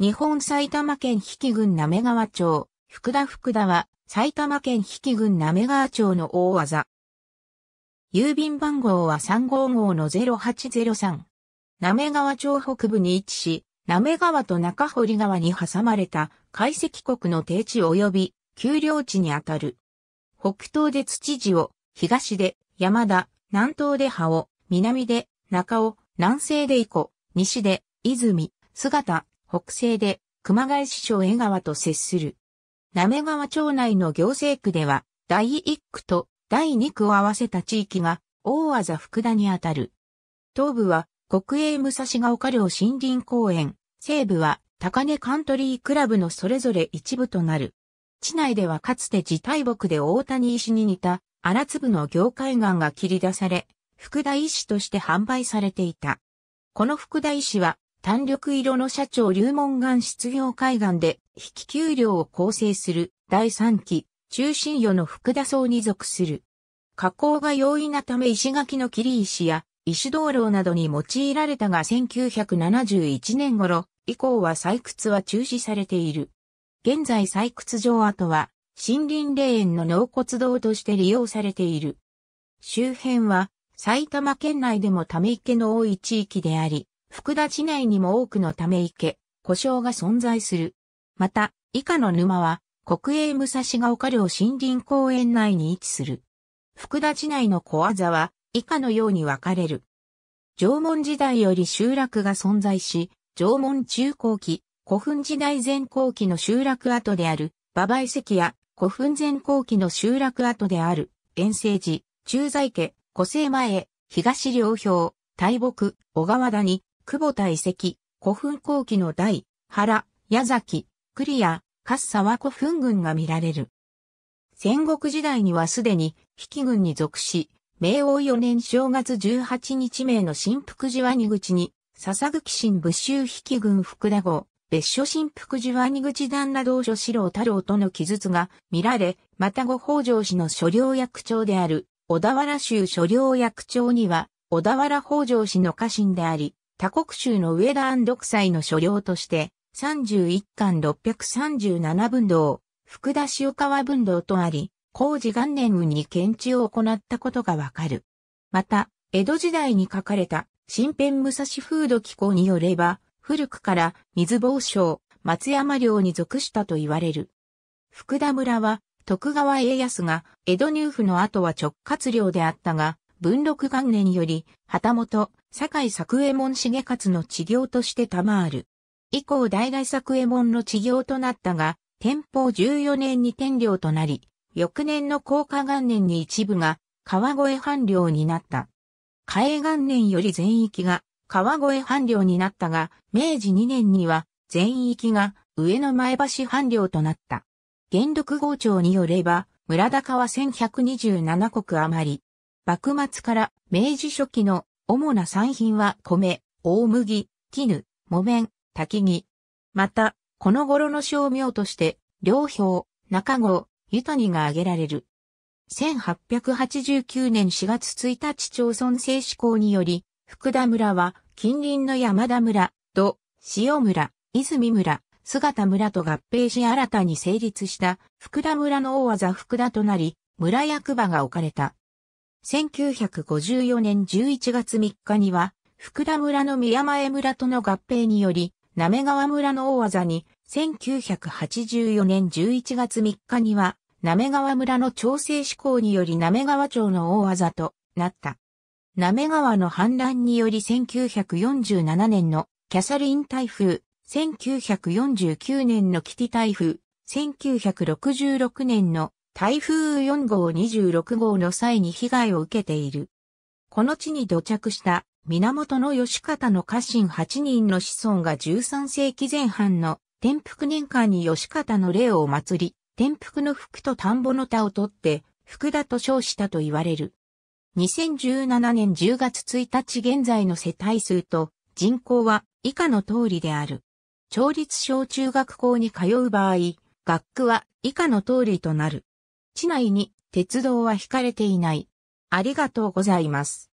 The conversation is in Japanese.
日本埼玉県比企郡滑川町、福田福田は埼玉県比企郡滑川町の大技。郵便番号は355の0803。滑川町北部に位置し、滑川と中堀川に挟まれた海石国の低地及び丘陵地にあたる。北東で土地を、東で山田、南東で葉を、南で中尾、南西で伊古、西で泉、姿、北西で熊谷市長江川と接する。滑川町内の行政区では、第1区と第2区を合わせた地域が、大技福田にあたる。東部は、国営武蔵が丘陵森林公園、西部は高根カントリークラブのそれぞれ一部となる。地内ではかつて自体木で大谷石に似た荒粒の業界岩が切り出され、福田石として販売されていた。この福田石は単緑色の社長流門岩失業海岸で、引き給料を構成する第3期、中心予の福田層に属する。加工が容易なため石垣の切り石や石灯籠などに用いられたが1971年頃以降は採掘は中止されている。現在採掘場跡は森林霊園の納骨堂として利用されている。周辺は埼玉県内でもため池の多い地域であり、福田地内にも多くのため池、故障が存在する。また、以下の沼は、国営武蔵が丘陵森林公園内に位置する。福田地内の小技は、以下のように分かれる。縄文時代より集落が存在し、縄文中後期、古墳時代前後期の集落跡である、馬場遺跡や古墳前後期の集落跡である、遠征寺、駐在家、古生前、東両表、大木、小川谷、久保田遺跡、古墳後期の大、原、矢崎、栗谷、勝沢古墳群が見られる。戦国時代にはすでに、比企軍に属し、明王4年正月18日名の新福寺ワニ口に、笹ぐ新武州比企軍福田号、別所新福寺ワニ口旦那道所四郎太郎との記述が見られ、また後北条氏の所領役長である、小田原州所領役長には、小田原北条氏の家臣であり、他国州の上田安独裁の所領として、31巻637分道、福田塩川分道とあり、工事元年に検知を行ったことがわかる。また、江戸時代に書かれた新編武蔵風土機構によれば、古くから水防省、松山領に属したと言われる。福田村は徳川家康が江戸入府の後は直轄領であったが、文禄元年より、旗本、堺、井作右衛門重勝の治療として賜る。以降代々作右衛門の治療となったが、天保14年に天領となり、翌年の高下元年に一部が川越藩領になった。嘉永元年より全域が川越藩領になったが、明治2年には全域が上野前橋藩領となった。元禄号庁によれば、村高は1127国余り、幕末から明治初期の主な産品は米、大麦、絹、木綿、き木。また、この頃の商名として、両表、中郷、湯谷が挙げられる。1889年4月1日町村制施行により、福田村は近隣の山田村、土、塩村、泉村、姿村と合併し新たに成立した福田村の大技福田となり、村役場が置かれた。1954年11月3日には、福田村の宮前村との合併により、滑川村の大技に、1984年11月3日には、滑川村の調整施行により滑川町の大技となった。滑川の氾濫により1947年のキャサリン台風、1949年のキティ台風、1966年の台風4号26号の際に被害を受けている。この地に土着した源義方の家臣8人の子孫が13世紀前半の天福年間に義方の霊を祀り、天福の福と田んぼの田を取って、福田と称したと言われる。2017年10月1日現在の世帯数と人口は以下の通りである。町立小中学校に通う場合、学区は以下の通りとなる。内に鉄道は引かれていない。ありがとうございます。